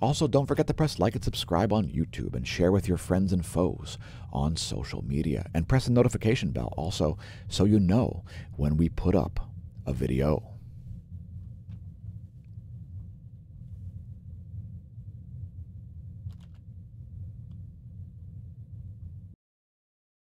Also, don't forget to press like and subscribe on YouTube and share with your friends and foes on social media. And press the notification bell also so you know when we put up a video.